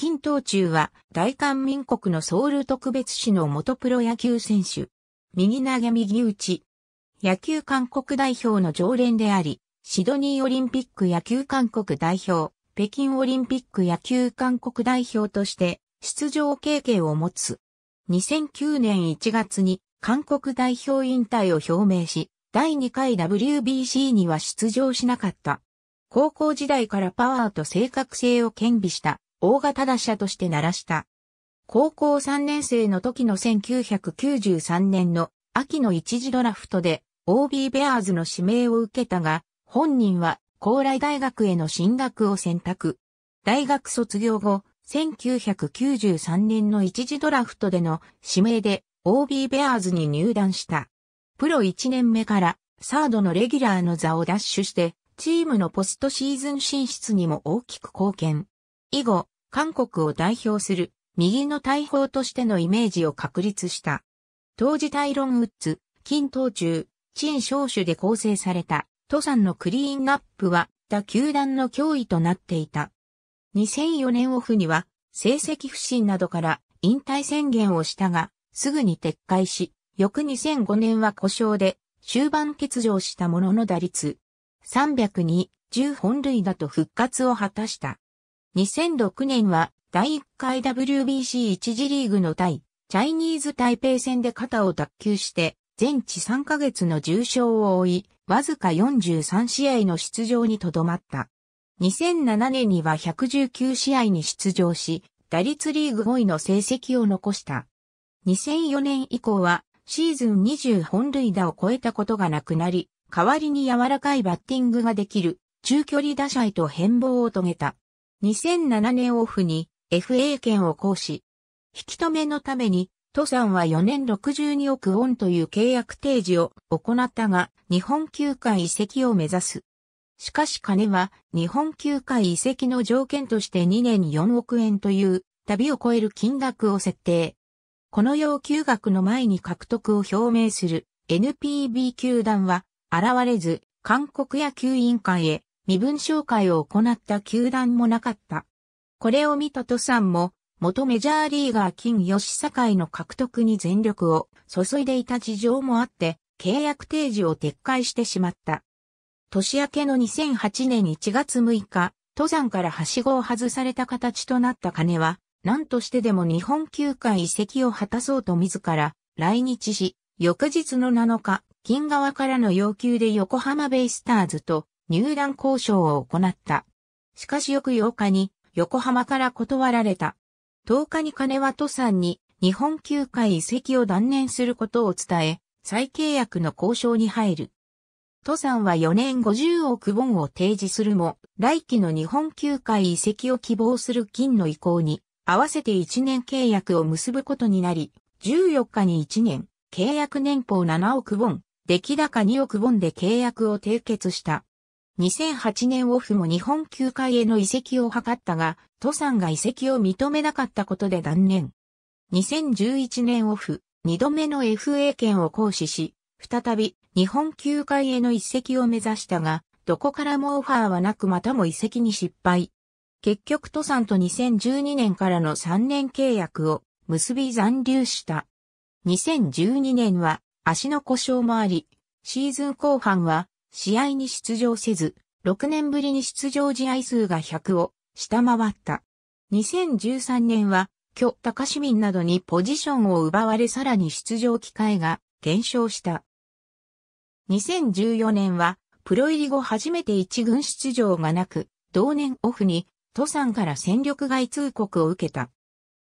金東中は大韓民国のソウル特別市の元プロ野球選手。右投げ右打ち。野球韓国代表の常連であり、シドニーオリンピック野球韓国代表、北京オリンピック野球韓国代表として出場経験を持つ。2009年1月に韓国代表引退を表明し、第2回 WBC には出場しなかった。高校時代からパワーと正確性を兼備した大型打者として鳴らした。高校3年生の時の1993年の秋の一時ドラフトで OB ベアーズの指名を受けたが、本人は高麗大学への進学を選択。大学卒業後、1993年の一時ドラフトでの指名で OB ベアーズに入団した。プロ1年目からサードのレギュラーの座を奪取して、チームのポストシーズン進出にも大きく貢献。以後、韓国を代表する右の大砲としてのイメージを確立した。当時タイロンウッズ、金東中、陳少主で構成された、都山のクリーンアップは、他球団の脅威となっていた。2004年オフには、成績不振などから引退宣言をしたが、すぐに撤回し、翌2005年は故障で終盤欠場したものの打率302、10本塁打と復活を果たした。2006年は第1回 WBC 1次リーグの対、チャイニーズ台北戦で肩を脱臼して、全治3ヶ月の重傷を負い、わずか43試合の出場にとどまった。2007年には119試合に出場し、打率リーグ5位の成績を残した。2004年以降はシーズン20本塁打を超えたことがなくなり、代わりに柔らかいバッティングができる中距離打者へと変貌を遂げた。2007年オフに FA 権を行使。引き止めのために、トさんは4年62億ウォンという契約提示を行ったが、日本球界移籍を目指す。しかし金は日本球界移籍の条件として2年4億円という旅を超える金額を設定。この要求額の前に獲得を表明する NPB 球団は現れず韓国野球委員会へ身分紹介を行った球団もなかった。これを見たトさんも、元メジャーリーガー金吉堺の獲得に全力を注いでいた事情もあって、契約提示を撤回してしまった。年明けの2008年1月6日、登山からはしごを外された形となった金は、何としてでも日本球界移籍を果たそうと自ら来日し、翌日の7日、金側からの要求で横浜ベイスターズと入団交渉を行った。しかし翌8日に横浜から断られた。10日に金は登山に日本球界移籍を断念することを伝え、再契約の交渉に入る。登山は4年50億本を提示するも、来期の日本球界移籍を希望する金の意向に、合わせて1年契約を結ぶことになり、14日に1年、契約年俸7億本、出来高2億本で契約を締結した。2008年オフも日本球界への移籍を図ったが、登山が移籍を認めなかったことで断念。2011年オフ、2度目の FA 権を行使し、再び日本球界への移籍を目指したが、どこからもオファーはなくまたも移籍に失敗。結局登山と2012年からの3年契約を結び残留した。2012年は足の故障もあり、シーズン後半は試合に出場せず、6年ぶりに出場試合数が100を下回った。2013年は、巨高市民などにポジションを奪われさらに出場機会が減少した。2014年は、プロ入り後初めて一軍出場がなく、同年オフに、都山から戦力外通告を受けた。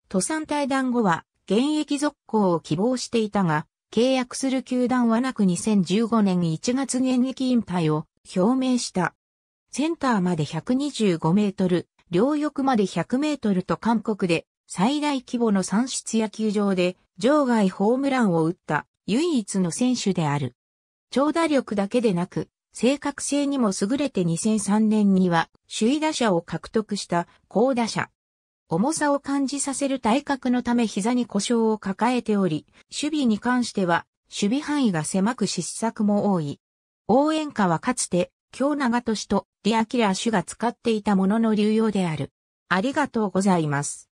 都山退団後は、現役続行を希望していたが、契約する球団はなく2015年1月現役引退を表明した。センターまで125メートル、両翼まで100メートルと韓国で最大規模の産出野球場で場外ホームランを打った唯一の選手である。長打力だけでなく、正確性にも優れて2003年には首位打者を獲得した高打者。重さを感じさせる体格のため膝に故障を抱えており、守備に関しては、守備範囲が狭く失策も多い。応援歌はかつて、京長俊とリアキラー主が使っていたものの流用である。ありがとうございます。